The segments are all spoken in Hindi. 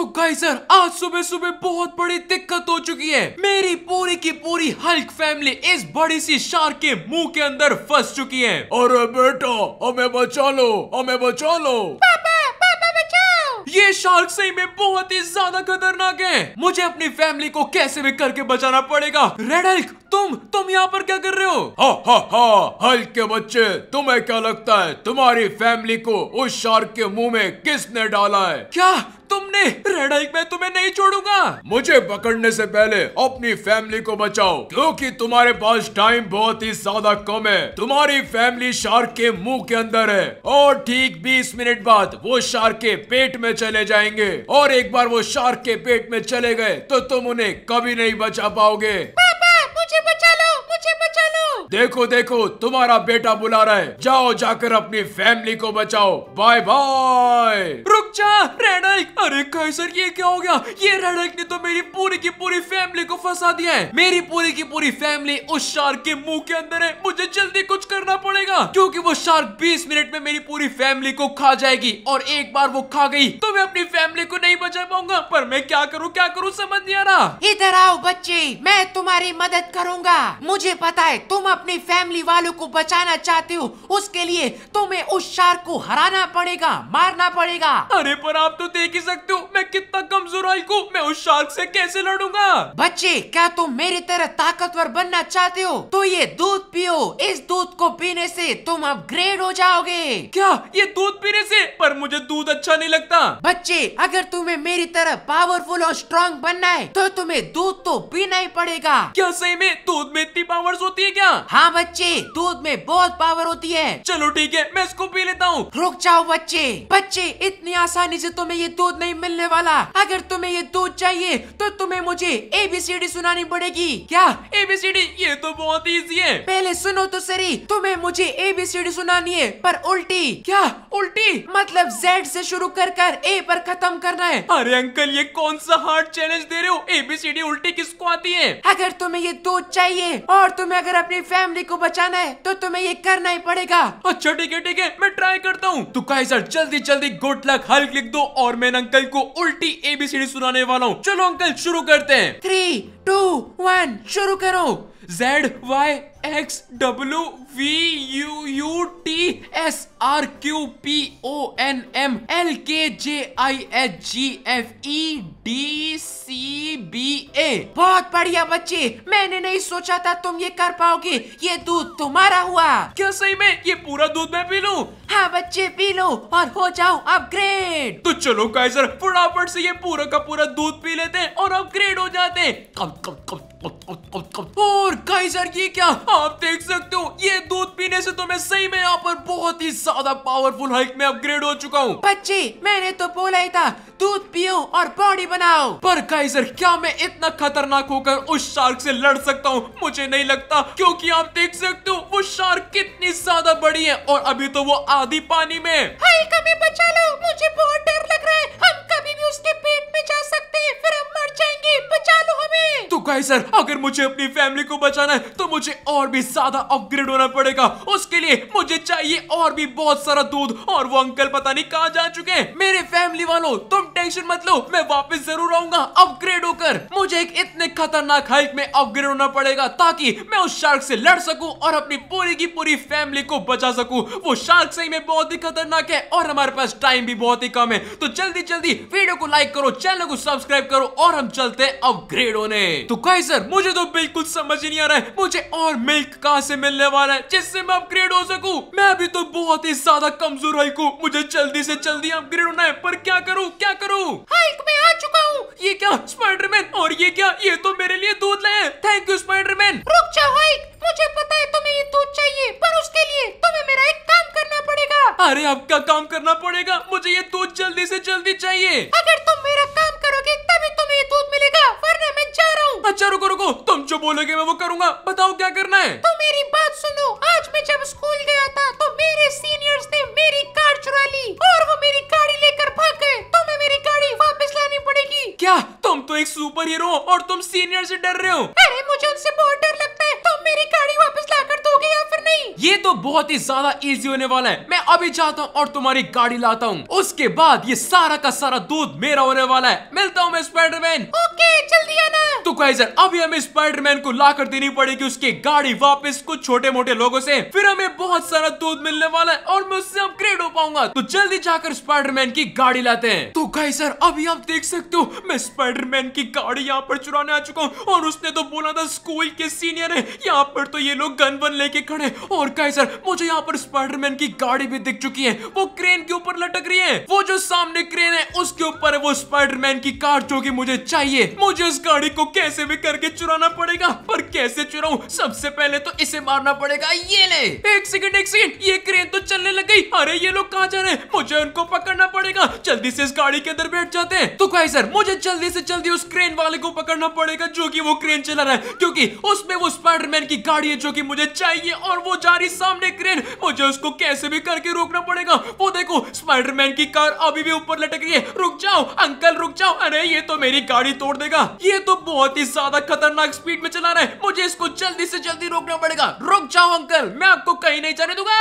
तो गाई सर आज सुबह सुबह बहुत बड़ी दिक्कत हो चुकी है मेरी पूरी की पूरी हल्क फैमिली इस बड़ी सी शार्क के मुंह के अंदर फंस चुकी है अरे बेटा हमें बचा लो हमें बचा लो ये शार्क सही में बहुत ही ज्यादा खतरनाक है मुझे अपनी फैमिली को कैसे भी करके बचाना पड़ेगा रेड हल्क तुम तुम यहाँ पर क्या कर रहे हो हा हा हल्क के बच्चे तुम्हें क्या लगता है तुम्हारी फैमिली को उस शार्क के मुंह में किसने डाला है क्या तुमने रेड में तुम्हें नहीं छोड़ूंगा मुझे पकड़ने से पहले अपनी फैमिली को बचाओ क्योंकि तुम्हारे पास टाइम बहुत ही ज्यादा कम है तुम्हारी फैमिली शार्क के मुंह के अंदर है और ठीक बीस मिनट बाद वो शार्क के पेट में चले जाएंगे और एक बार वो शार्क के पेट में चले गए तो तुम उन्हें कभी नहीं बचा पाओगे पापा मुझे बचा लो देखो देखो तुम्हारा बेटा बुला रहा है जाओ जाकर अपनी फैमिली को बचाओ बाय बाय रुक जा रेडक अरे कैसर ये क्या हो गया ये रेडक ने तो मेरी पूरी की पूरी फैमिली को फंसा दिया है मेरी पूरी की पूरी फैमिली उस शार्क के मुंह के अंदर है मुझे जल्दी कुछ करना पड़ेगा क्योंकि वो शार्क 20 मिनट में मेरी पूरी फैमिली को खा जाएगी और एक बार वो खा गई तो मैं अपनी फैमिली को नहीं बचा पाऊंगा पर मैं क्या करूँ क्या करूँ समझ नहीं आ रहा इधर आओ बच्चे मैं तुम्हारी मदद करूंगा मुझे पता है तुम अब अपने फैमिली वालों को बचाना चाहते हो उसके लिए तुम्हें उस शार्क को हराना पड़ेगा मारना पड़ेगा अरे पर आप तो देख ही सकते हो मैं कितना कमजोर आई को मैं उस शार्क से कैसे लड़ूंगा बच्चे क्या तुम मेरी तरह ताकतवर बनना चाहते हो तो ये दूध पियो इस दूध को पीने से तुम अपग्रेड हो जाओगे क्या ये दूध पीने से पर मुझे दूध अच्छा नहीं लगता बच्चे अगर तुम्हें मेरी तरह पावरफुल और स्ट्रॉन्ग बनना है तो तुम्हें दूध तो पीना ही पड़ेगा क्या सही में दूध में इतनी पावर्स होती है क्या हाँ बच्चे दूध में बहुत पावर होती है चलो ठीक है मैं इसको पी लेता हूँ रुक जाओ बच्चे बच्चे इतनी आसानी से तुम्हें ये दूध नहीं मिलने वाला अगर तुम्हें ये दूध चाहिए तो तुम्हें मुझे ए बी सी डी सुनानी पड़ेगी क्या ए बी सी डी ये तो बहुत ईजी है पहले सुनो तो सरी तुम्हें मुझे ए बी सी डी सुनानी है पर उल्टी क्या उल्टी मतलब जेड से शुरू कर कर ए पर खत्म करना है अरे अंकल ये कौन सा हार्ड चैलेंज दे रहे हो सी डी उल्टी किसको आती है अगर तुम्हें ये दूध चाहिए और तुम्हें अगर अपनी फैमिली को बचाना है तो तुम्हें ये करना ही पड़ेगा अच्छा ठीक है ठीक है मैं ट्राई करता हूँ तो काइजर जल्दी जल्दी गुड लक हल्क लिख दो और मैं अंकल को उल्टी एबीसीडी सुनाने वाला हूँ चलो अंकल शुरू करते हैं थ्री टू वन शुरू करो Z Y X W V U U T S R Q P O N M L K J I H G F E D C B A बहुत बढ़िया बच्चे मैंने नहीं सोचा था तुम ये कर पाओगे ये दूध तुम्हारा हुआ क्या सही में ये पूरा दूध मैं पी लूँ हाँ बच्चे पी लो और हो जाओ अपग्रेड तो चलो काइजर फटाफट से ये पूरा का पूरा दूध पी लेते हैं और अपग्रेड हो जाते हैं कब कब कब और काइजर ये क्या आप देख सकते हो ये दूध पीने से तो मैं सही में यहाँ पर बहुत ही ज्यादा पावरफुल हाइक में अपग्रेड हो चुका हूँ बच्चे मैंने तो बोला ही था दूध पियो और बॉडी बनाओ पर काइजर क्या मैं इतना खतरनाक होकर उस शार्क से लड़ सकता हूँ मुझे नहीं लगता क्योंकि आप देख सकते हो वो शार्क कितनी ज्यादा बड़ी है और अभी तो वो आधी पानी में कभी बचा लो मुझे बहुत डर लग रहा है हम कभी भी उसके पेट में जा सकते हैं फिर हम मर जाएंगे बचा लो हमें तो कहीं सर अगर मुझे अपनी फैमिली को बचाना है तो मुझे और भी ज्यादा अपग्रेड होना पड़ेगा उसके लिए मुझे चाहिए और भी बहुत सारा दूध और वो अंकल पता नहीं कहाँ जा चुके हैं मेरे फैमिली वालों तुम टेंशन मत लो मैं वापस जरूर आऊंगा अपग्रेड होकर मुझे एक इतने खतरनाक हाइक में अपग्रेड होना पड़ेगा ताकि मैं उस शार्क से लड़ सकूं और अपनी पूरी की पूरी फैमिली को बचा सकूं वो शार्क सही में बहुत ही खतरनाक है और हमारे पास टाइम भी बहुत ही कम है तो जल्दी जल्दी वीडियो को लाइक करो चैनल को सब्सक्राइब करो और हम चलते हैं अपग्रेड होने तो कहीं सर मुझे तो बिल्कुल समझ नहीं आ रहा है मुझे और मिल्क कहाँ से मिलने वाला है जिससे मैं अपग्रेड हो सकूँ मैं भी तो बहुत ही ज्यादा कमजोर हल्क हूँ मुझे जल्दी ऐसी जल्दी अपग्रेड होना है पर क्या करूँ क्या करूँ हाँ, में आ चुका हूँ ये क्या स्पाइडरमैन और ये क्या ये तो मेरे लिए दूध लाए थैंक यू स्पाइडरमैन रुक जाओ हाइक मुझे पता है तुम्हें ये दूध चाहिए पर उसके लिए तुम्हें मेरा एक काम करना पड़ेगा अरे आपका काम करना पड़ेगा मुझे ये दूध जल्दी से जल्दी चाहिए चाहिए अगर तुम मेरा काम करोगे तभी तुम्हें ये दूध मिलेगा वरना मैं जा रहा हूँ अच्छा रुको रुको तुम जो बोलोगे मैं वो करूँगा बताओ क्या करना है तो मेरी बात सुनो आज मैं जब स्कूल गया था तो मेरे सीनियर्स ने मेरी कार चुरा ली और वो मेरी गाड़ी लेकर भाग गए तुम्हें मेरी गाड़ी वापस लानी पड़ेगी क्या तुम तो एक सुपर हीरो हो और तुम सीनियर से डर रहे हो बहुत ही ज्यादा इजी होने वाला है मैं अभी जाता हूँ और तुम्हारी गाड़ी लाता हूँ उसके बाद ये सारा का सारा दूध मेरा होने वाला है मिलता हूँ मैं स्पाइडरमैन ओके जल्दी गाइजर अभी हमें स्पाइडरमैन को लाकर देनी पड़ेगी उसकी गाड़ी वापस कुछ छोटे मोटे लोगों से फिर हमें बहुत सारा दूध मिलने वाला है और मैं उससे अपग्रेड हो पाऊंगा तो जल्दी जाकर स्पाइडरमैन की गाड़ी लाते हैं तो गाइजर अभी आप देख सकते हो मैं स्पाइडरमैन की गाड़ी यहाँ पर चुराने आ चुका हूँ और उसने तो बोला था स्कूल के सीनियर है यहाँ पर तो ये लोग गन बन लेके खड़े और गाइजर मुझे यहाँ पर स्पाइडरमैन की गाड़ी भी दिख चुकी है वो क्रेन के ऊपर लटक रही है वो जो सामने क्रेन है उसके ऊपर है वो स्पाइडरमैन की कार जो की मुझे चाहिए मुझे इस गाड़ी को कैसे पैसे भी करके चुराना पड़ेगा कैसे चुराऊ सबसे पहले तो इसे मारना पड़ेगा ये ले एक सेकंड एक सेकंड ये क्रेन तो चलने लग गई अरे ये लोग कहाँ जा रहे हैं मुझे उनको पकड़ना पड़ेगा जल्दी से इस गाड़ी के अंदर बैठ जाते हैं तो भाई सर मुझे जल्दी से जल्दी उस क्रेन वाले को पकड़ना पड़ेगा जो की वो क्रेन चला रहा है क्यूँकी उसमें वो स्पाइडरमैन की गाड़ी है जो की मुझे चाहिए और वो जा रही सामने क्रेन मुझे उसको कैसे भी करके रोकना पड़ेगा वो देखो स्पाइडरमैन की कार अभी भी ऊपर लटक रही है रुक जाओ अंकल रुक जाओ अरे ये तो मेरी गाड़ी तोड़ देगा ये तो बहुत ही ज्यादा खतरनाक स्पीड में चला रहा है मुझे इसको जल्दी से जल्दी रोकना पड़ेगा रुक जाओ अंकल मैं आपको कहीं नहीं जाने दूंगा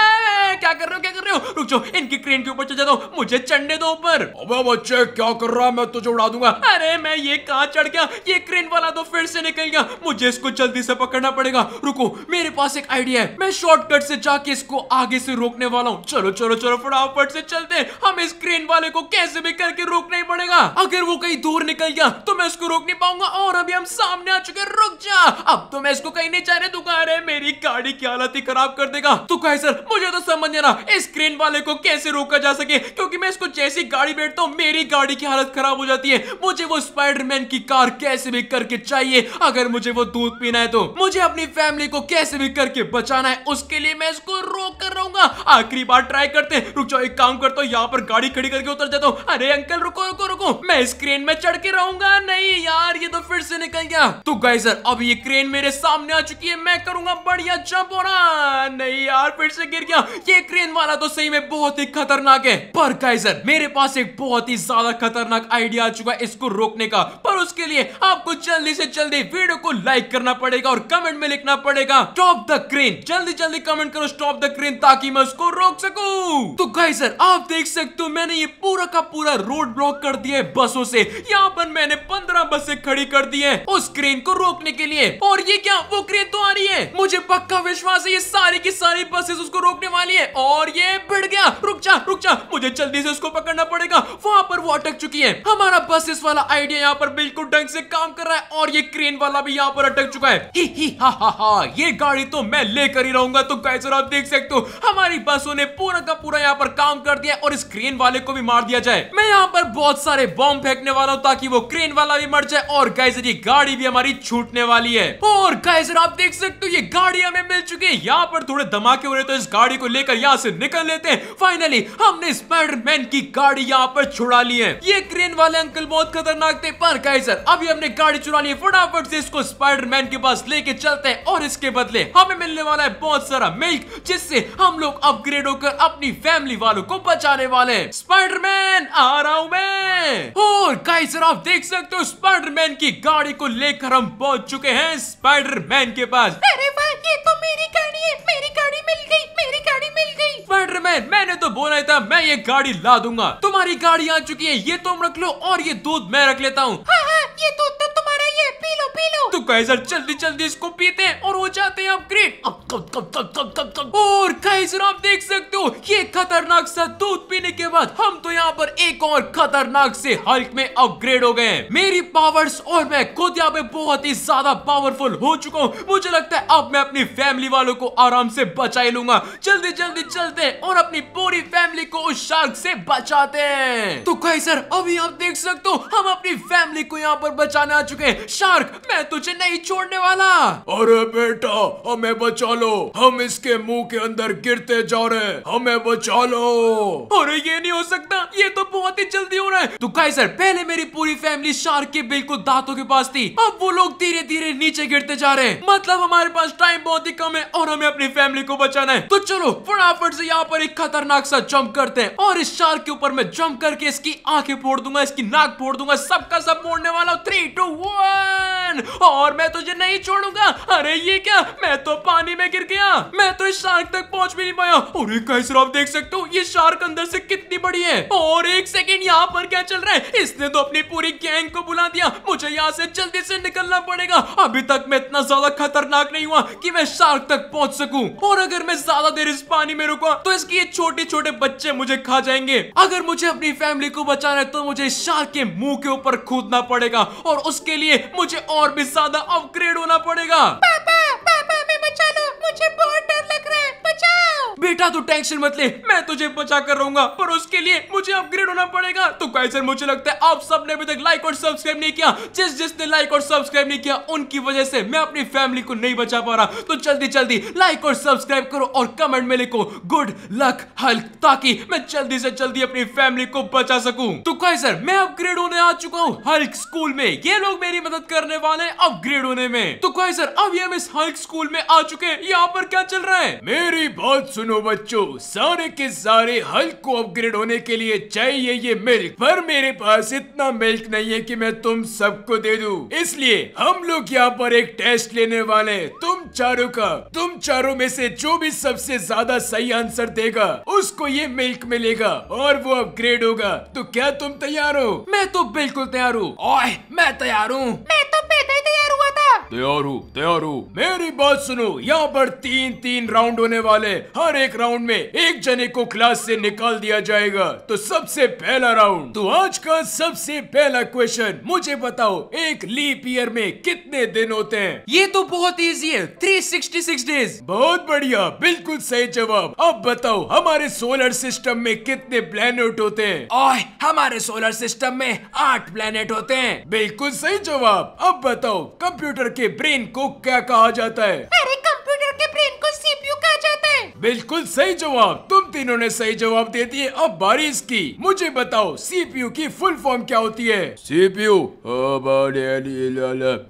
क्या कर रहे हो क्या कर रहे हो रुक जाओ इनकी क्रेन के ऊपर चढ़ जाता हूँ मुझे चढ़ने दो ऊपर अबे बच्चे क्या कर रहा है मैं तुझे उड़ा दूंगा अरे मैं ये कहा चढ़ गया ये क्रेन वाला तो फिर से निकल गया मुझे इसको जल्दी से पकड़ना पड़ेगा रुको मेरे पास एक आइडिया है मैं शॉर्टकट से जाके इसको आगे से रोकने वाला हूँ चलो चलो चलो फटाफट से चलते हम इस क्रेन वाले को कैसे भी करके रोकना ही पड़ेगा अगर वो कहीं दूर निकल गया तो मैं उसको रोक नहीं पाऊंगा और अभी हम सामने आ चुके रुक जा अब तो दोस्तों मैं इसको कहीं नहीं जाने दूंगा अरे मेरी गाड़ी की हालत ही खराब कर देगा तो कहे सर मुझे तो समझ ना इस क्रेन वाले को कैसे रोका जा सके क्योंकि मैं इसको जैसी गाड़ी बैठता हूँ मेरी गाड़ी की हालत खराब हो जाती है मुझे वो स्पाइडरमैन की कार कैसे भी करके चाहिए अगर मुझे वो दूध पीना है तो मुझे अपनी फैमिली को कैसे भी करके बचाना है उसके लिए मैं इसको रोक कर रहूंगा आखिरी बार ट्राई करते रुक जाओ एक काम करता हूँ यहाँ पर गाड़ी खड़ी करके उतर जाता हूँ अरे अंकल रुको रुको रुको मैं इस क्रेन में चढ़ के रहूंगा नहीं यार ये तो फिर से निकल गया तो गाय सर अब ये क्रेन मेरे मेरे सामने आ चुकी है मैं करूंगा बढ़िया जंप और नहीं यार फिर से गिर गया ये क्रेन वाला तो सही में बहुत ही खतरनाक है पर गाइजर मेरे पास एक बहुत ही ज्यादा खतरनाक आइडिया आ चुका है इसको रोकने का पर उसके लिए आपको जल्दी से जल्दी वीडियो को लाइक करना पड़ेगा और कमेंट में लिखना पड़ेगा स्टॉप द क्रेन जल्दी जल्दी कमेंट करो स्टॉप द क्रेन ताकि मैं उसको रोक सकू तो गाइजर आप देख सकते हो मैंने ये पूरा का पूरा रोड ब्लॉक कर दिया है बसों से यहाँ पर मैंने पंद्रह बसें खड़ी कर दी है उस क्रेन को रोकने के लिए और ये क्या वो क्रेन तो आ रही है मुझे पक्का विश्वास है ये सारी की सारी बसेस उसको रोकने वाली है और ये बढ़ गया रुक जा रुक जा मुझे जल्दी से उसको पकड़ना पड़ेगा वहाँ पर वो अटक चुकी है हमारा बसेस वाला आइडिया यहाँ पर बिल्कुल ढंग से काम कर रहा है और ये क्रेन वाला भी यहाँ पर अटक चुका है ही ही हा हा हा ये गाड़ी तो मैं लेकर ही रहूंगा तो कैसे आप देख सकते हो हमारी बसों ने पूरा का पूरा यहाँ पर काम कर दिया और इस क्रेन वाले को भी मार दिया जाए मैं यहाँ पर बहुत सारे बॉम्ब फेंकने वाला हूँ ताकि वो क्रेन वाला भी मर जाए और कैसे गाड़ी भी हमारी छूटने वाली है और और गाइस आप देख सकते हो ये गाड़ी हमें मिल चुकी है यहाँ पर थोड़े धमाके हो रहे तो इस गाड़ी को लेकर यहाँ से निकल लेते हैं फाइनली हमने स्पाइडरमैन की गाड़ी यहाँ पर छुड़ा ली है ये क्रेन वाले अंकल बहुत खतरनाक थे पर गाइस अभी हमने गाड़ी छुड़ा ली फटाफट से इसको स्पाइडरमैन के पास लेके चलते हैं और इसके बदले हमें मिलने वाला है बहुत सारा मिल्क जिससे हम लोग अपग्रेड होकर अपनी फैमिली वालों को बचाने वाले हैं स्पाइडरमैन आ रहा हूँ मैं और गाइस आप देख सकते हो स्पाइडरमैन की गाड़ी को लेकर हम पहुंच चुके हैं स्पाइडर स्पाइडरमैन के पास अरे वाह ये तो मेरी गाड़ी है मेरी गाड़ी मिल गई मेरी गाड़ी मिल गई स्पाइडरमैन मैंने तो बोला था मैं ये गाड़ी ला दूंगा तुम्हारी गाड़ी आ चुकी है ये तुम रख लो और ये दूध मैं रख लेता हूँ हाँ, हाँ, ये दूध तो तुम्हारा ये पी लो पी लो तो कैजर जल्दी जल्दी इसको पीते हैं और हो जाते हैं अपग्रेड और कैजर आप देख सकते हो ये खतरनाक सा दूध पीने के बाद हम तो यहाँ पर एक और खतरनाक से हल्क में अपग्रेड हो गए हैं मेरी पावर्स और मैं खुद यहाँ पे बहुत ही ज्यादा पावरफुल हो चुका हूँ मुझे लगता है अब मैं अपनी फैमिली वालों को आराम से बचाई लूंगा जल्दी जल्दी चलते हैं और अपनी पूरी फैमिली को उस शार्क से बचाते हैं तो कैसर अभी आप देख सकते हो हम अपनी फैमिली को यहाँ पर बचाने आ चुके हैं शार्क मैं तुझे नहीं छोड़ने वाला अरे बेटा हमें बचा लो हम इसके मुंह के अंदर गिरते जा रहे हमें बचा लो अरे ये नहीं हो सकता ये तो बहुत ही जल्दी हो रहा है तो कई सर पहले मेरी पूरी फैमिली शार्क के बिल्कुल दांतों के पास थी अब वो लोग धीरे धीरे नीचे गिरते जा रहे हैं मतलब हमारे पास टाइम बहुत ही कम है और हमें अपनी फैमिली को बचाना है तो चलो फटाफट से यहाँ पर एक खतरनाक सा जम्प करते हैं और इस शार्क के ऊपर मैं जम्प करके इसकी आंखें फोड़ दूंगा इसकी नाक फोड़ दूंगा सबका सब फोड़ने वाला थ्री टू वन वन और मैं तुझे नहीं छोड़ूंगा अरे ये क्या मैं तो पानी में गिर गया मैं तो इस शार्क तक पहुंच भी नहीं पाया अरे कैसे आप देख सकते हो ये शार्क अंदर से कितनी बड़ी है और एक सेकेंड यहाँ पर क्या चल रहा है इसने तो अपनी पूरी गैंग को बुला दिया मुझे यहाँ से जल्दी से निकलना पड़ेगा अभी तक मैं इतना ज्यादा खतरनाक नहीं हुआ कि मैं शार्क तक पहुंच सकूं और अगर मैं ज्यादा देर इस पानी में रुका तो इसके ये छोटे छोटे बच्चे मुझे खा जाएंगे अगर मुझे अपनी फैमिली को बचाना है तो मुझे शार्क के मुंह के ऊपर कूदना पड़ेगा और उसके लिए मुझे और भी ज्यादा अपग्रेड होना पड़ेगा पापा पापा मैं बचा लो मुझे बहुत डर बेटा तू टेंशन मत ले मैं तुझे बचा कर रहूंगा पर उसके लिए मुझे अपग्रेड होना पड़ेगा तो कैसे मुझे लगता है आप सबने अभी तक लाइक और सब्सक्राइब नहीं किया जिस जिसने लाइक और सब्सक्राइब नहीं किया उनकी वजह से मैं अपनी फैमिली को नहीं बचा पा रहा तो जल्दी जल्दी लाइक और सब्सक्राइब करो और कमेंट में लिखो गुड लक हल्क ताकि मैं जल्दी से जल्दी अपनी फैमिली को बचा सकूं तो सर मैं अपग्रेड होने आ चुका हूँ हल्क स्कूल में ये लोग मेरी मदद करने वाले अपग्रेड होने में तो सर अब ये हम इस हल्क स्कूल में आ चुके यहाँ पर क्या चल रहा है मेरी बात सुन सुनो बच्चों सारे के सारे हल्क को अपग्रेड होने के लिए चाहिए ये मिल्क पर मेरे पास इतना मिल्क नहीं है कि मैं तुम सबको दे दू इसलिए हम लोग यहाँ पर एक टेस्ट लेने वाले तुम चारों का तुम चारों में से जो भी सबसे ज्यादा सही आंसर देगा उसको ये मिल्क मिलेगा और वो अपग्रेड होगा तो क्या तुम तैयार हो मैं तो बिल्कुल तैयार हूँ मैं तैयार हूँ तो तैयार हुआ तैयार हूँ तैयार हूँ मेरी बात सुनो यहाँ पर तीन तीन राउंड होने वाले हर एक राउंड में एक जने को क्लास से निकाल दिया जाएगा तो सबसे पहला राउंड तो आज का सबसे पहला क्वेश्चन मुझे बताओ एक लीप ईयर में कितने दिन होते हैं ये तो बहुत इजी है सिक्स डेज बहुत बढ़िया बिल्कुल सही जवाब अब बताओ हमारे सोलर सिस्टम में कितने प्लेनेट होते हैं और हमारे सोलर सिस्टम में आठ प्लेनेट होते हैं बिल्कुल सही जवाब अब बताओ कंप्यूटर के ब्रेन को क्या कहा जाता है अरे बिल्कुल सही जवाब तुम तीनों ने सही जवाब दे दिए अब बारिश की मुझे बताओ सीपीयू की फुल फॉर्म क्या होती है सीपीयू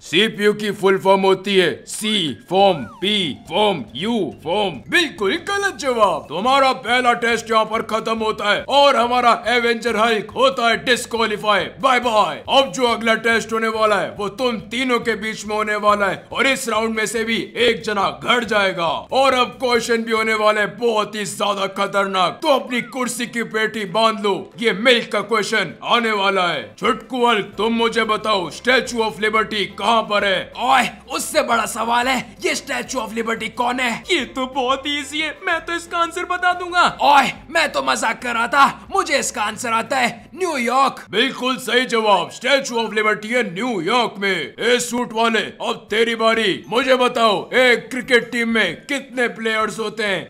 सीपीयू की फुल फॉर्म होती है C form P form U form बिल्कुल गलत जवाब तुम्हारा पहला टेस्ट यहाँ पर खत्म होता है और हमारा एवेंजर हल्क होता है डिस्कालीफाई बाय बाय अब जो अगला टेस्ट होने वाला है वो तुम तीनों के बीच में होने वाला है और इस राउंड में से भी एक जना घट जाएगा और अब क्वेश्चन भी होने वाले बहुत ही ज्यादा खतरनाक तो अपनी कुर्सी की पेटी बांध लो ये मिल्क का क्वेश्चन आने वाला है छुटकू अल्क तुम मुझे बताओ स्टेचू ऑफ लिबर्टी कहाँ पर है ओए उससे बड़ा सवाल है ये स्टेचू ऑफ लिबर्टी कौन है ये तो बहुत इजी है मैं तो इसका आंसर बता दूंगा ओए मैं तो मजाक कर रहा था मुझे इसका आंसर आता है न्यूयॉर्क बिल्कुल सही जवाब स्टेचू ऑफ लिबर्टी है न्यूयॉर्क में ए सूट वाले अब तेरी बारी मुझे बताओ एक क्रिकेट टीम में कितने प्लेयर्स होते हैं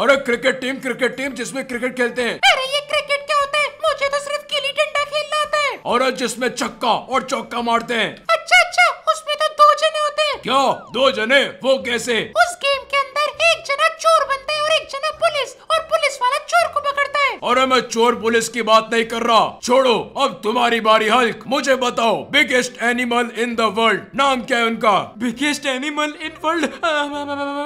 और क्रिकेट टीम क्रिकेट टीम जिसमें क्रिकेट खेलते हैं अरे ये क्रिकेट क्या होता है मुझे तो सिर्फ गिली डंडा खेलना आता है और जिसमें छक्का और चौका मारते हैं अच्छा अच्छा उसमें तो दो जने होते हैं क्या दो जने वो कैसे अरे मैं चोर पुलिस की बात नहीं कर रहा छोड़ो अब तुम्हारी बारी हल्क मुझे बताओ biggest animal in the world नाम क्या है उनका बिगेस्ट एनिमल इन वर्ल्ड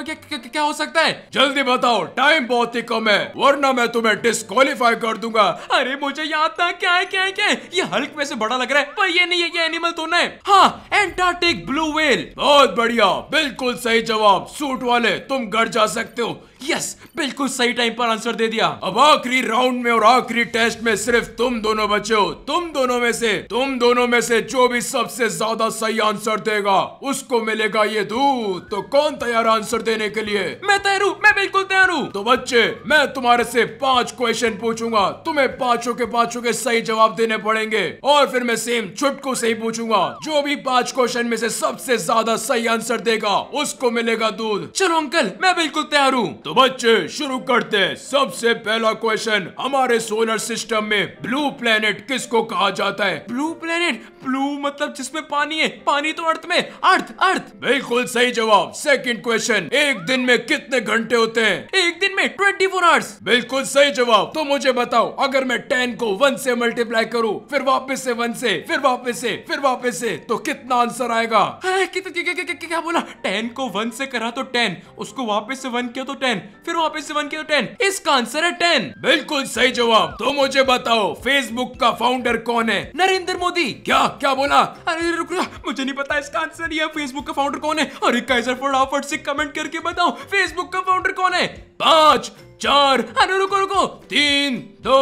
क्या हो सकता है जल्दी बताओ टाइम बहुत ही कम है वरना मैं तुम्हें डिस्कालीफाई कर दूंगा अरे मुझे याद था क्या है क्या है क्या है ये हल्क में से बड़ा लग रहा है पर ये नहीं है ये एनिमल तो नहीं हाँ एंटार्टिक ब्लू व्हेल बहुत बढ़िया बिल्कुल सही जवाब सूट वाले तुम घर जा सकते हो यस बिल्कुल सही टाइम पर आंसर दे दिया अब आखिरी राउंड में और आखिरी टेस्ट में सिर्फ तुम दोनों बचे हो तुम दोनों में से तुम दोनों में से जो भी सबसे ज्यादा सही आंसर देगा उसको मिलेगा ये दूध तो कौन तैयार आंसर देने के लिए मैं तैयार हूँ मैं बिल्कुल तैयार हूँ तो बच्चे मैं तुम्हारे से पांच क्वेश्चन पूछूंगा तुम्हें पांचों के पांचों के सही जवाब देने पड़ेंगे और फिर मैं सेम छुटको से ही पूछूंगा जो भी पांच क्वेश्चन में से सबसे ज्यादा सही आंसर देगा उसको मिलेगा दूध चलो अंकल मैं बिल्कुल तैयार हूँ तो बच्चे शुरू करते हैं सबसे पहला क्वेश्चन हमारे सोलर सिस्टम में ब्लू प्लेनेट किसको कहा जाता है ब्लू प्लेनेट ब्लू मतलब जिसमें पानी है पानी तो अर्थ में अर्थ अर्थ बिल्कुल सही जवाब सेकंड क्वेश्चन एक दिन में कितने घंटे होते हैं एक दिन में ट्वेंटी फोर आवर्स बिल्कुल सही जवाब तो मुझे बताओ अगर मैं टेन को वन से मल्टीप्लाई करूँ फिर वापस से वन से फिर वापस से फिर वापस से तो कितना आंसर आएगा हाँ, क्या बोला टेन को वन से करा तो टेन उसको वापस से वन किया तो टेन टेन फिर वापस से वन के टेन इसका आंसर है टेन बिल्कुल सही जवाब तो मुझे बताओ फेसबुक का फाउंडर कौन है नरेंद्र मोदी क्या क्या बोला अरे रुक मुझे नहीं पता इसका आंसर ये फेसबुक का फाउंडर कौन है अरे कैसे फटाफट से कमेंट करके बताओ फेसबुक का फाउंडर कौन है पांच चार अरे रुको रुको तीन दो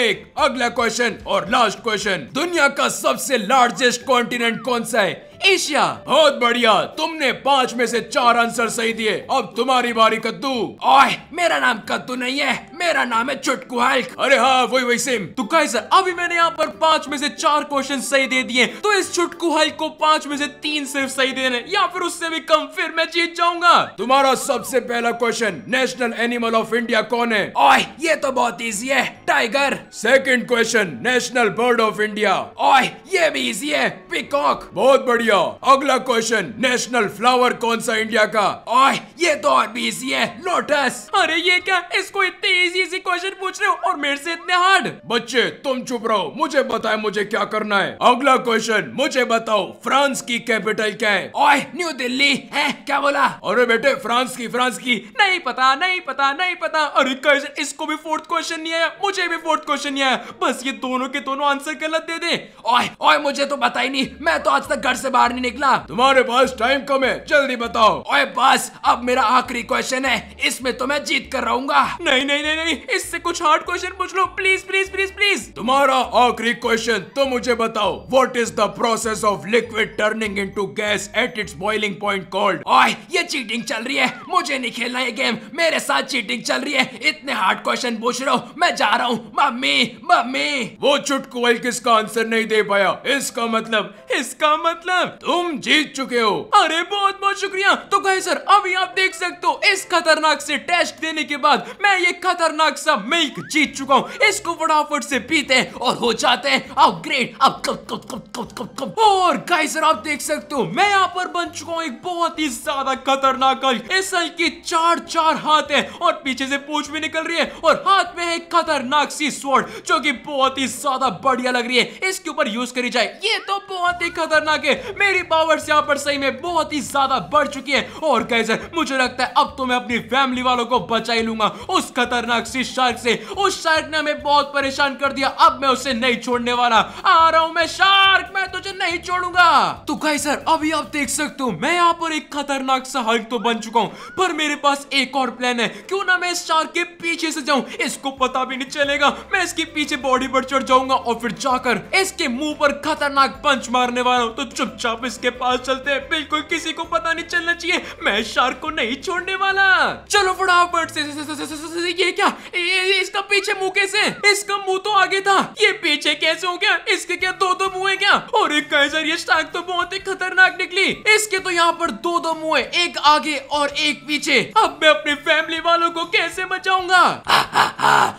एक अगला क्वेश्चन और लास्ट क्वेश्चन दुनिया का सबसे लार्जेस्ट कॉन्टिनेंट कौन सा है एशिया बहुत बढ़िया तुमने पाँच में से चार आंसर सही दिए अब तुम्हारी बारी कद्दू ओए मेरा नाम कद्दू नहीं है मेरा नाम है चुटकू हल्क अरे हाँ वही वही सेम तो गाइस अभी मैंने यहाँ पर पांच में से चार क्वेश्चन सही दे दिए तो इस चुटकू हल्क को पांच में से तीन सिर्फ सही देने या फिर उससे भी कम फिर मैं जीत जाऊंगा तुम्हारा सबसे पहला question national animal of India कौन है ओए ये तो बहुत इजी है tiger second question national bird of India ओए ये भी इजी है पिकॉक बहुत बढ़िया दिया अगला क्वेश्चन नेशनल फ्लावर कौन सा इंडिया का और ये तो और भी इजी है लोटस अरे ये क्या इसको इतने इजी इजी क्वेश्चन पूछ रहे हो और मेरे से इतने हार्ड बच्चे तुम चुप रहो मुझे बताए मुझे क्या करना है अगला क्वेश्चन मुझे बताओ फ्रांस की कैपिटल क्या है ओए न्यू दिल्ली है क्या बोला अरे बेटे फ्रांस की फ्रांस की नहीं पता नहीं पता नहीं पता अरे क्वेश्चन इसको भी फोर्थ क्वेश्चन नहीं आया मुझे भी फोर्थ क्वेश्चन नहीं आया बस ये दोनों के दोनों आंसर गलत दे दे ओए ओए मुझे तो पता ही नहीं मैं तो आज तक घर से बाहर बाहर नहीं निकला तुम्हारे पास टाइम कम है जल्दी बताओ ओए बस अब मेरा आखिरी क्वेश्चन है इसमें तो मैं जीत कर रहूंगा नहीं नहीं नहीं नहीं इससे कुछ हार्ड क्वेश्चन पूछ लो प्लीज प्लीज प्लीज प्लीज तुम्हारा आखिरी क्वेश्चन तुम तो मुझे बताओ what is the process of liquid turning in gas at its boiling point cold ओए ये चीटिंग चल रही है मुझे नहीं खेलना ये गेम मेरे साथ चीटिंग चल रही है इतने हार्ड क्वेश्चन पूछ रहा हूँ मैं जा रहा हूँ मम्मी मम्मी वो चुटकुल किसका आंसर नहीं दे पाया इसका मतलब इसका मतलब तुम जीत चुके हो अरे बहुत बहुत शुक्रिया तो कहे सर अभी आप देख सकते हो इस खतरनाक से टेस्ट देने के बाद मैं ये खतरनाक सा मिल्क जीत चुका हूँ इसको फटाफट से पीते हैं और हो जाते हैं अपग्रेड अब कब कब कब कब कब कब और कहे सर आप देख सकते हो मैं यहाँ पर बन चुका हूँ एक बहुत ही ज्यादा खतरनाक हल इस हल की चार चार हाथ है और पीछे से पूछ भी निकल रही है और हाथ में है खतरनाक सी स्वर्ड जो की बहुत ही ज्यादा बढ़िया लग रही है इसके ऊपर यूज करी जाए ये तो बहुत ही खतरनाक है मेरी पावर्स यहाँ पर सही में बहुत ही ज्यादा बढ़ चुकी है और कैसे मुझे लगता है अब तो मैं अपनी फैमिली वालों को बचा ही लूंगा उस खतरनाक सी शार्क से उस शार्क ने हमें बहुत परेशान कर दिया अब मैं उसे नहीं छोड़ने वाला आ रहा हूँ मैं शार्क मैं तुझे नहीं छोड़ूंगा तो गाय सर अभी आप देख सकते हो मैं यहाँ पर एक खतरनाक सा हल्क तो बन चुका हूँ पर मेरे पास एक और प्लान है क्यों ना मैं इस शार्क के पीछे से जाऊँ इसको पता भी नहीं चलेगा मैं इसके पीछे बॉडी पर चढ़ जाऊंगा और फिर जाकर इसके मुंह पर खतरनाक पंच मारने वाला हूँ तो चुप चुपचाप इसके पास चलते हैं बिल्कुल किसी को पता नहीं चलना चाहिए मैं शार्क को नहीं छोड़ने वाला चलो फटाफट से ये क्या ये, इसका पीछे मुंह कैसे इसका मुंह तो आगे था ये पीछे कैसे हो गया इसके क्या दो दो मुंह है क्या और एक कैसर ये शार्क तो बहुत ही खतरनाक निकली इसके तो यहाँ पर दो दो मुंह है एक आगे और एक पीछे अब मैं अपनी फैमिली वालों को कैसे बचाऊंगा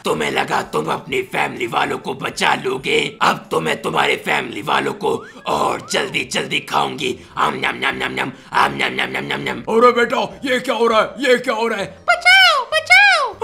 तुम्हें लगा तुम अपनी फैमिली वालों को बचा लोगे अब तो मैं तुम्हारे फैमिली वालों को और जल्दी जल्दी दिखाऊंगी आम नम नम नम नम आम नम नम नम नम नम बेटा ये क्या हो रहा है ये क्या हो रहा है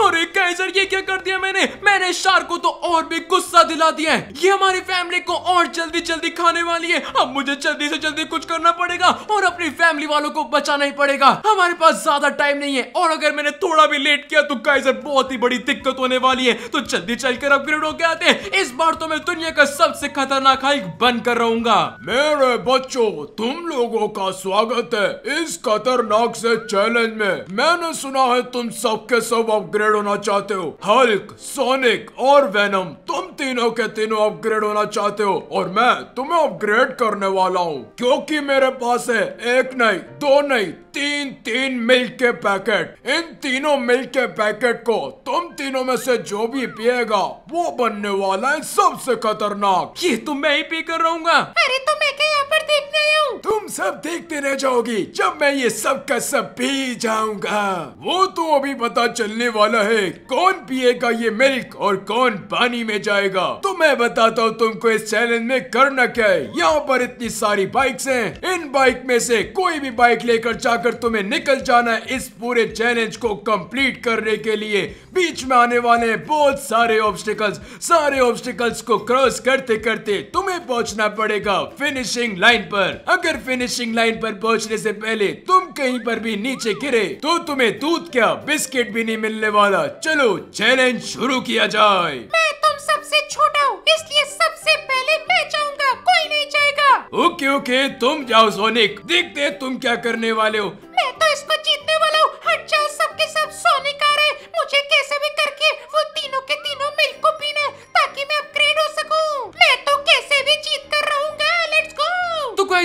अरे कैसर ये क्या कर दिया मैंने मैंने शार्क को तो और भी गुस्सा दिला दिया है ये हमारी फैमिली को और जल्दी जल्दी खाने वाली है अब मुझे जल्दी से जल्दी कुछ करना पड़ेगा और अपनी फैमिली वालों को बचाना ही पड़ेगा हमारे पास ज्यादा टाइम नहीं है और अगर मैंने थोड़ा भी लेट किया तो कैसर बहुत ही बड़ी दिक्कत होने वाली है तो जल्दी चल कर अपग्रेड होके आते हैं इस बार तो मैं दुनिया का सबसे खतरनाक हाइक कर रहूंगा मेरे बच्चों तुम लोगों का स्वागत है इस खतरनाक से चैलेंज में मैंने सुना है तुम सबके सब अपग्रेड अपग्रेड होना चाहते हो हल्क सोनिक और वेनम तुम तीनों के तीनों अपग्रेड होना चाहते हो और मैं तुम्हें अपग्रेड करने वाला हूँ क्योंकि मेरे पास है एक नहीं दो नहीं तीन तीन मिल्क के पैकेट इन तीनों मिल्क के पैकेट को तुम तीनों में से जो भी पिएगा वो बनने वाला है सबसे खतरनाक ये तो मैं ही पी कर रहूंगा अरे तो मैं क्या यहाँ पर देखने आया हूँ तुम सब देखते रह जाओगी जब मैं ये सब का सब पी जाऊंगा वो तो अभी पता चलने वाला है कौन पिएगा ये मिल्क और कौन पानी में जाएगा तो मैं बताता हूँ तुमको इस चैलेंज में करना क्या है यहाँ पर इतनी सारी बाइक्स हैं इन बाइक में से कोई भी बाइक लेकर जाकर तुम्हें निकल जाना है इस पूरे चैलेंज को कंप्लीट करने के लिए बीच में आने वाले बहुत सारे ऑब्स्टिकल्स सारे ऑब्स्टिकल्स को क्रॉस करते करते तुम्हें पहुँचना पड़ेगा फिनिशिंग लाइन पर अगर फिनिशिंग लाइन पर पहुँचने से पहले तुम कहीं पर भी नीचे गिरे तो तुम्हें दूध क्या बिस्किट भी नहीं मिलने वाले वाला चलो चैलेंज शुरू किया जाए मैं तुम सबसे छोटा हूँ इसलिए सबसे पहले मैं जाऊँगा कोई नहीं जाएगा ओके ओके तुम जाओ सोनिक देखते तुम क्या करने वाले हो मैं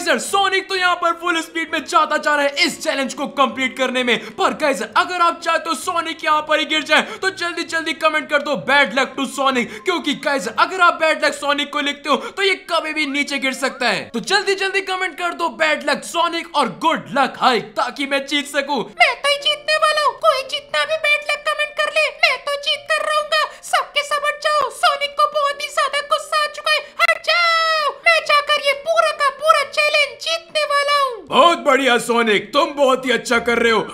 गाइजर सोनिक तो यहाँ पर फुल स्पीड में जाता जा रहा है इस चैलेंज को कंप्लीट करने में पर गाइजर अगर आप चाहे तो सोनिक यहाँ पर ही गिर जाए तो जल्दी जल्दी कमेंट कर दो बैड लक टू सोनिक क्योंकि गाइजर अगर आप बैड लक सोनिक को लिखते हो तो ये कभी भी नीचे गिर सकता है तो जल्दी जल्दी कमेंट कर दो बैड लक सोनिक और गुड लक हाइक ताकि मैं जीत सकूं मैं तो जीतने वाला हूँ कोई जीतना भी बैड लक बढ़िया सोनिक तुम बहुत ही अच्छा कर रहे हो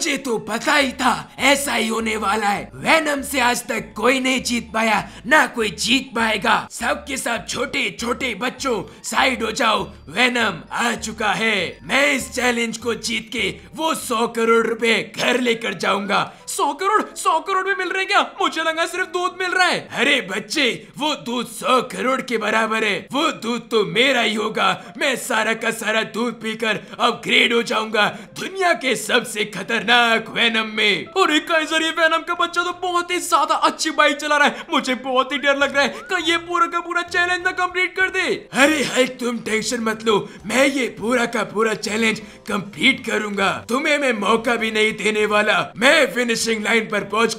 मुझे तो पता ही था ऐसा ही होने वाला है वैनम से आज तक कोई नहीं जीत पाया ना कोई जीत पाएगा सबके साथ छोटे छोटे बच्चों साइड हो जाओ वैनम आ चुका है मैं इस चैलेंज को जीत के वो सौ करोड़ रुपए घर लेकर जाऊंगा सौ करोड़ सौ करोड़ में मिल रहे क्या मुझे लगा सिर्फ दूध मिल रहा है अरे बच्चे वो दूध सौ करोड़ के बराबर है वो दूध तो मेरा ही होगा मैं सारा का सारा दूध पीकर अपग्रेड हो जाऊंगा दुनिया के सबसे खतरनाक खतरनाक वेनम में और इक्कीस ये वेनम का बच्चा तो बहुत ही ज्यादा अच्छी बाइक चला रहा है मुझे बहुत ही डर लग रहा है कहीं ये पूरा का पूरा चैलेंज ना कम्प्लीट कर दे अरे हाई तुम टेंशन मत लो मैं ये पूरा का पूरा चैलेंज कम्प्लीट करूंगा तुम्हें मैं मौका भी नहीं देने वाला मैं फिनिशिंग लाइन पर पहुँच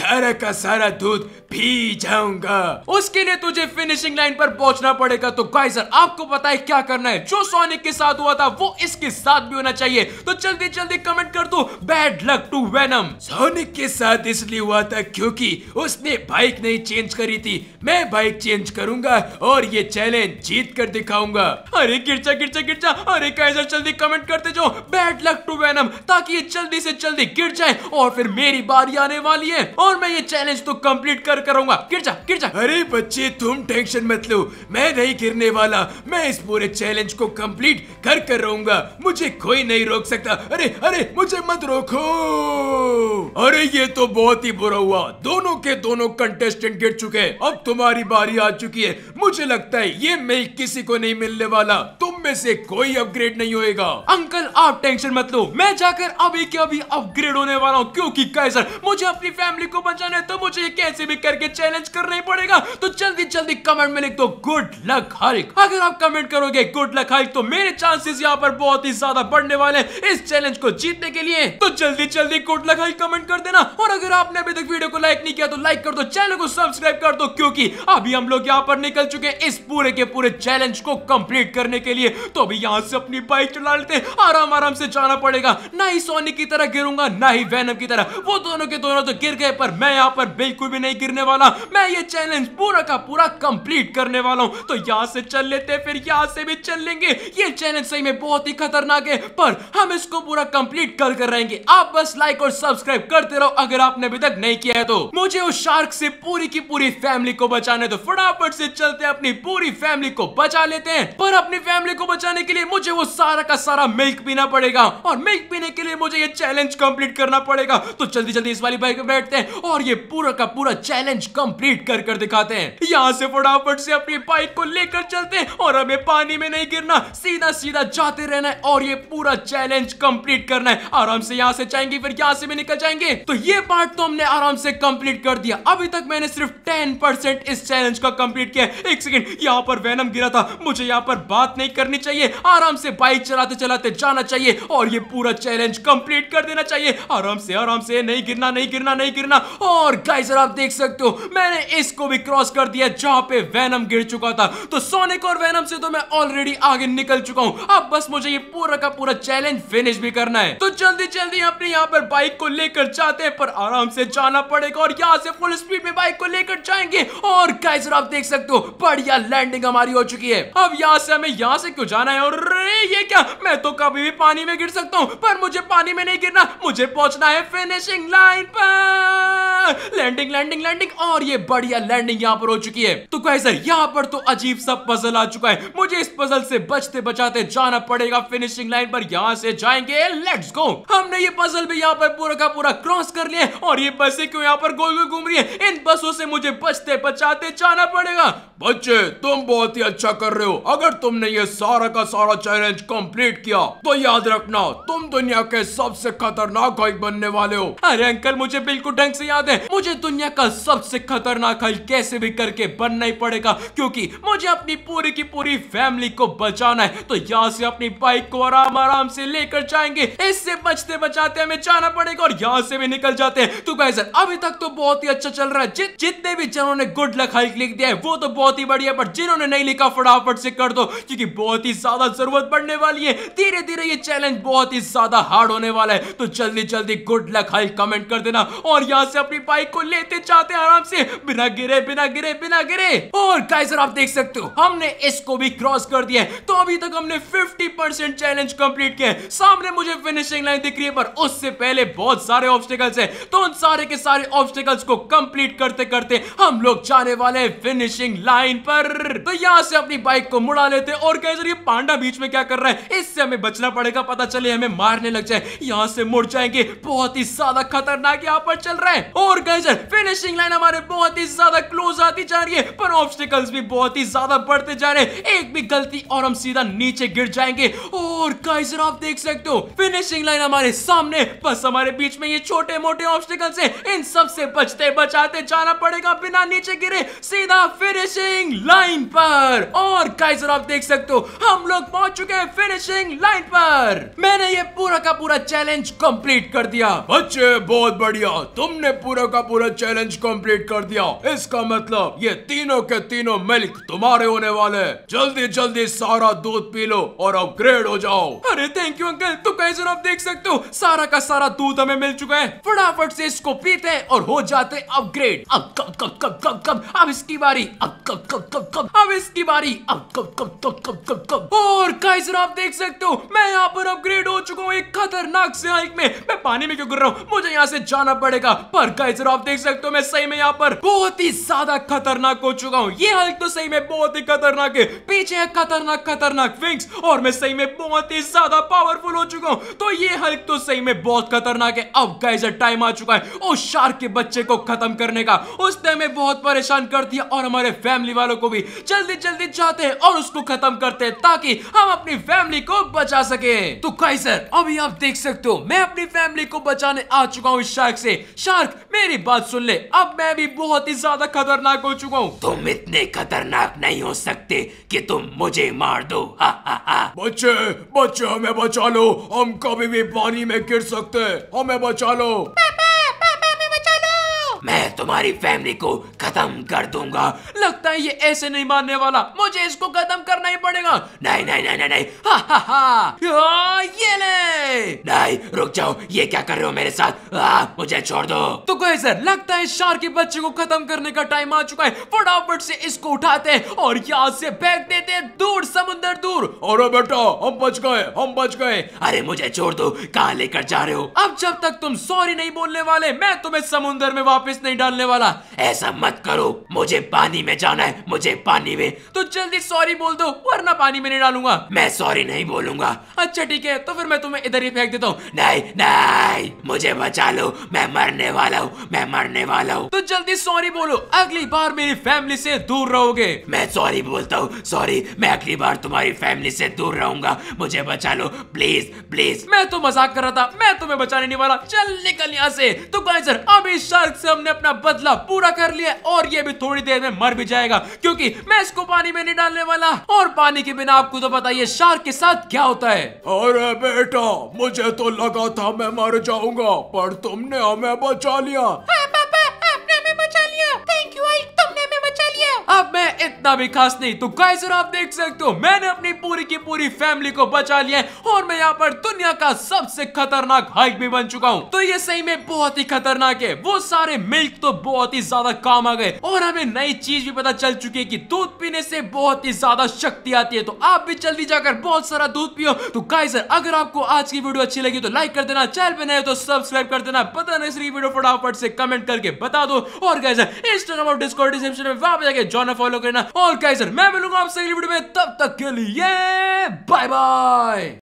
सारा का सारा दूध पी जाऊंगा उसके लिए तुझे फिनिशिंग लाइन पर पहुंचना पड़ेगा तो गाइजर आपको पता है क्या करना है जो सोनिक के साथ हुआ था वो इसके साथ भी होना चाहिए तो जल्दी जल्दी कमेंट कर दो bad luck to Venom Sonic के साथ इसलिए हुआ था क्योंकि उसने बाइक नहीं चेंज करी थी मैं बाइक चेंज करूंगा और ये चैलेंज जीत कर दिखाऊंगा अरे गिरचा गिरचा गिरचा अरे कैसा जल्दी कमेंट करते जाओ बैड लक टू वेनम ताकि ये जल्दी से जल्दी गिर जाए और फिर मेरी बारी आने वाली है और मैं ये चैलेंज तो कम्प्लीट कर करूंगा गिरचा गिरचा अरे बच्चे तुम टेंशन मत लो मैं नहीं गिरने वाला मैं इस पूरे चैलेंज को कम्प्लीट कर कर रहूंगा मुझे कोई नहीं रोक सकता अरे अरे मुझे मत रोक देखो अरे ये तो बहुत ही बुरा हुआ दोनों के दोनों कंटेस्टेंट गिर चुके हैं अब तुम्हारी बारी आ चुकी है मुझे लगता है ये मेल किसी को नहीं मिलने वाला तुम में से कोई अपग्रेड नहीं होएगा अंकल आप टेंशन मत लो मैं जाकर अभी के अभी अपग्रेड होने वाला हूँ क्योंकि कैसर मुझे अपनी फैमिली को बचाना है तो मुझे कैसे भी करके चैलेंज करना ही पड़ेगा तो जल्दी जल्दी कमेंट में लिख दो गुड लक हरिक अगर आप कमेंट करोगे गुड लक हरिक तो मेरे चांसेस यहाँ पर बहुत ही ज्यादा बढ़ने वाले इस चैलेंज को जीतने के लिए तो जल्दी जल्दी कोट लगाई कमेंट कर देना और अगर आपने अभी तक वीडियो को लाइक नहीं किया तो लाइक कर दो चैनल को सब्सक्राइब कर दो क्योंकि अभी हम लोग यहाँ पर निकल चुके हैं इस पूरे के पूरे चैलेंज को कंप्लीट करने के लिए तो अभी यहाँ से अपनी बाइक चला लेते आराम आराम से जाना पड़ेगा ना ही सोनी की तरह गिरूंगा ना ही वैनम की तरह वो दोनों के दोनों तो गिर गए पर मैं यहाँ पर बिल्कुल भी नहीं गिरने वाला मैं ये चैलेंज पूरा का पूरा कंप्लीट करने वाला हूँ तो यहाँ से चल लेते फिर यहाँ से भी चल लेंगे ये चैलेंज सही में बहुत ही खतरनाक है पर हम इसको पूरा कंप्लीट कर कर रहेंगे आप बस लाइक और सब्सक्राइब करते रहो अगर आपने अभी तक नहीं किया है तो मुझे उस शार्क से पूरी की पूरी फैमिली को बचाने तो फटाफट से चलते हैं अपनी पूरी फैमिली को बचा लेते हैं पर अपनी फैमिली को बचाने के लिए मुझे वो सारा का सारा मिल्क पीना पड़ेगा और मिल्क पीने के लिए मुझे ये चैलेंज कंप्लीट करना पड़ेगा तो जल्दी जल्दी इस वाली बाइक में बैठते हैं और ये पूरा का पूरा चैलेंज कंप्लीट कर कर दिखाते हैं यहाँ से फटाफट से अपनी बाइक को लेकर चलते हैं और हमें पानी में नहीं गिरना सीधा सीधा जाते रहना है और ये पूरा चैलेंज कंप्लीट करना है आराम से यहाँ से जाएंगे फिर यहाँ से भी निकल जाएंगे तो ये पार्ट तो हमने आराम से कंप्लीट कर दिया अभी तक मैंने सिर्फ टेन इस चैलेंज का कम्प्लीट किया एक सेकेंड यहाँ पर वैनम गिरा था मुझे यहाँ पर बात नहीं करनी चाहिए आराम से बाइक चलाते चलाते जाना चाहिए और ये पूरा चैलेंज कंप्लीट कर देना चाहिए आराम से आराम से नहीं गिरना नहीं गिरना नहीं गिरना और गाइस आप देख सकते हो मैंने इसको भी क्रॉस कर दिया जहां पे वैनम गिर चुका था तो सोनिक और वैनम से तो मैं ऑलरेडी आगे निकल चुका हूं अब बस मुझे ये पूरा का पूरा चैलेंज फिनिश भी करना है तो जल्दी जल्दी जल्दी अपने यहाँ पर बाइक को लेकर जाते हैं पर आराम से जाना पड़ेगा और यहाँ से फुल स्पीड में बाइक को लेकर जाएंगे और कैसे आप देख सकते हो बढ़िया लैंडिंग हमारी हो चुकी है अब यहाँ से हमें यहाँ से क्यों जाना है और रे ये क्या मैं तो कभी भी पानी में गिर सकता हूँ पर मुझे पानी में नहीं गिरना मुझे पहुंचना है फिनिशिंग लाइन पर लैंडिंग लैंडिंग लैंडिंग और ये बढ़िया लैंडिंग यहाँ पर हो चुकी है तो कैसे यहाँ पर तो अजीब सा पजल आ चुका है मुझे इस पजल से बचते बचाते जाना पड़ेगा फिनिशिंग लाइन पर यहाँ से जाएंगे लेट्स गो हमने ये पजल भी यहाँ पर पूरा का पूरा क्रॉस कर लिया और ये बसें क्यों यहाँ पर गोल गोल घूम रही है इन बसों से मुझे बचते बचाते जाना पड़ेगा बच्चे तुम बहुत ही अच्छा कर रहे हो अगर तुमने ये सारा का सारा चैलेंज कंप्लीट किया तो याद रखना तुम दुनिया के सबसे खतरनाक हाइक बनने वाले हो अरे अंकल मुझे बिल्कुल ढंग से याद है मुझे दुनिया का सबसे खतरनाक हाइक कैसे भी करके बनना ही पड़ेगा क्योंकि मुझे अपनी पूरी की पूरी फैमिली को बचाना है तो यहाँ से अपनी बाइक को आराम आराम से लेकर जाएंगे इससे बचते बच करना चाहते हैं हमें जाना पड़ेगा और यहाँ से भी निकल जाते हैं तो गाइस अभी तक तो बहुत ही अच्छा चल रहा है जितने भी जिन्होंने गुड लक हाइक लिख दिया है वो तो बहुत ही बढ़िया बट जिन्होंने नहीं लिखा फटाफट से कर दो क्योंकि बहुत ही ज्यादा जरूरत पड़ने वाली है धीरे धीरे ये चैलेंज बहुत ही ज्यादा हार्ड होने वाला है तो जल्दी जल्दी गुड लक हाइक कमेंट कर देना और यहाँ से अपनी बाइक को लेते जाते आराम से बिना गिरे बिना गिरे बिना गिरे और गाइस आप देख सकते हो हमने इसको भी क्रॉस कर दिया है तो अभी तक हमने 50 चैलेंज कंप्लीट किया है सामने मुझे फिनिशिंग लाइन दिख रही है पर उससे पहले बहुत सारे ऑब्स्टिकल्स हैं तो उन सारे के सारे ऑब्स्टिकल्स को कंप्लीट करते करते हम लोग जाने वाले हैं फिनिशिंग लाइन पर तो यहाँ से अपनी बाइक को मुड़ा लेते और कैसे ये पांडा बीच में क्या कर रहा है इससे हमें बचना पड़ेगा पता चले हमें मारने लग जाए यहाँ से मुड़ जाएंगे बहुत ही ज्यादा खतरनाक यहाँ पर चल रहे हैं और गैजर फिनिशिंग लाइन हमारे बहुत ही ज्यादा क्लोज आती जा रही है पर ऑब्स्टिकल्स भी बहुत ही ज्यादा बढ़ते जा रहे हैं एक भी गलती और हम सीधा नीचे गिर जाएंगे और गैजर आप देख सकते हो फिनिशिंग लाइन हमारे सामने बस हमारे बीच में ये छोटे मोटे ऑब्स्टिकल से इन सब से बचते बचाते जाना पड़ेगा बिना नीचे गिरे सीधा फिनिशिंग लाइन पर और काइजर आप देख सकते हो हम लोग पहुंच चुके हैं फिनिशिंग लाइन पर मैंने ये पूरा का पूरा चैलेंज कंप्लीट कर दिया बच्चे बहुत बढ़िया तुमने पूरा का पूरा चैलेंज कंप्लीट कर दिया इसका मतलब ये तीनों के तीनों मिल्क तुम्हारे होने वाले जल्दी जल्दी सारा दूध पी लो और अपग्रेड हो जाओ अरे थैंक यू अंकल तो कैसे आप देख सकते हो सारा का सारा दूध हमें मिल चुका है फटाफट से इसको पीते हैं और हो जाते अपग्रेड अब कब कब कब कब कब अब इसकी बारी अब कब कब कब कब अब इसकी बारी अब कब कब कब कब कब कब और काइजर आप देख सकते हो मैं यहाँ पर अपग्रेड हो चुका हूँ एक खतरनाक से हाइक में मैं पानी में क्यों गिर रहा हूँ मुझे यहाँ से जाना पड़ेगा पर काइजर आप देख सकते हो मैं सही में यहाँ पर बहुत ही ज्यादा खतरनाक हो चुका हूँ ये हाइक तो सही में बहुत ही खतरनाक है पीछे है खतरनाक खतरनाक विंग्स और मैं सही में बहुत ही ज्यादा पावरफुल हो चुका हूँ तो ये हाइक तो सही सही में बहुत खतरनाक है अब गाइज टाइम आ चुका है उस शार्क के बच्चे को खत्म करने का उसने हमें बहुत परेशान कर दिया और हमारे फैमिली वालों को भी जल्दी जल्दी जाते हैं और उसको खत्म करते हैं ताकि हम अपनी फैमिली को बचा सके तो काइजर अभी आप देख सकते हो मैं अपनी फैमिली को बचाने आ चुका हूँ शार्क से शार्क मेरी बात सुन ले अब मैं भी बहुत ही ज्यादा खतरनाक हो चुका हूँ तुम इतने खतरनाक नहीं हो सकते कि तुम मुझे मार दो हा, हा, हा। बच्चे बच्चे हमें बचा लो हम कभी भी पानी में गिर सकते हमें बचा लो पापा मैं तुम्हारी फैमिली को खत्म कर दूंगा लगता है ये ऐसे नहीं मानने वाला मुझे इसको खत्म करना ही पड़ेगा नहीं नहीं नहीं नहीं नहीं हा हा हा ये ले नहीं रुक जाओ ये क्या कर रहे हो मेरे साथ आ, मुझे छोड़ दो तो कोई सर लगता है शार के बच्चे को खत्म करने का टाइम आ चुका है फटाफट से इसको उठाते हैं और यहाँ से फेंक देते हैं दूर समुन्दर दूर अरे बेटा हम बच गए हम बच गए अरे मुझे छोड़ दो कहा लेकर जा रहे हो अब जब तक तुम सॉरी नहीं बोलने वाले मैं तुम्हें समुन्द्र में वापस वापस नहीं डालने वाला ऐसा मत करो मुझे पानी में जाना है मुझे पानी में तो जल्दी सॉरी बोल दो वरना पानी में नहीं डालूंगा मैं सॉरी नहीं बोलूंगा अच्छा ठीक है तो फिर मैं तुम्हें इधर ही फेंक देता हूँ नहीं नहीं मुझे बचा लो मैं मरने वाला हूँ मैं मरने वाला हूँ तो जल्दी सॉरी बोलो अगली बार मेरी फैमिली से दूर रहोगे मैं सॉरी बोलता हूँ सॉरी मैं अगली बार तुम्हारी फैमिली से दूर रहूंगा मुझे बचा लो प्लीज प्लीज मैं तो मजाक कर रहा था मैं तुम्हें बचाने नहीं वाला चल निकल यहाँ से तो गाइस सर अभी शार्क से हम हमने अपना बदला पूरा कर लिया और ये भी थोड़ी देर में मर भी जाएगा क्योंकि मैं इसको पानी में नहीं डालने वाला और पानी के बिना आपको तो बताइए शार्क के साथ क्या होता है अरे बेटा मुझे तो लगा था मैं मर जाऊंगा पर तुमने हमें बचा लिया इतना भी खास नहीं तो सर आप देख सकते हो मैंने अपनी पूरी की पूरी फैमिली को बचा लिया है और मैं यहाँ पर दुनिया का सबसे खतरनाक हाइक भी बन चुका हूँ तो ये सही में बहुत ही खतरनाक है वो सारे मिल्क तो बहुत ही ज्यादा काम आ गए और हमें नई चीज भी पता चल चुकी है की दूध पीने से बहुत ही ज्यादा शक्ति आती है तो आप भी जल्दी जाकर बहुत सारा दूध पियो तो सर अगर आपको आज की वीडियो अच्छी लगी तो लाइक कर देना चैनल पे नए तो सब्सक्राइब कर देना पता नहीं सर वीडियो फटाफट से कमेंट करके बता दो और गाइजर इंस्टाग्राम और डिस्कॉर्ड डिस्क्रिप्शन में वहां पर जाकर जॉन फॉलो कर रहना और कैसे मैं मिलूंगा आपसे अगली वीडियो में तब तक के लिए बाय बाय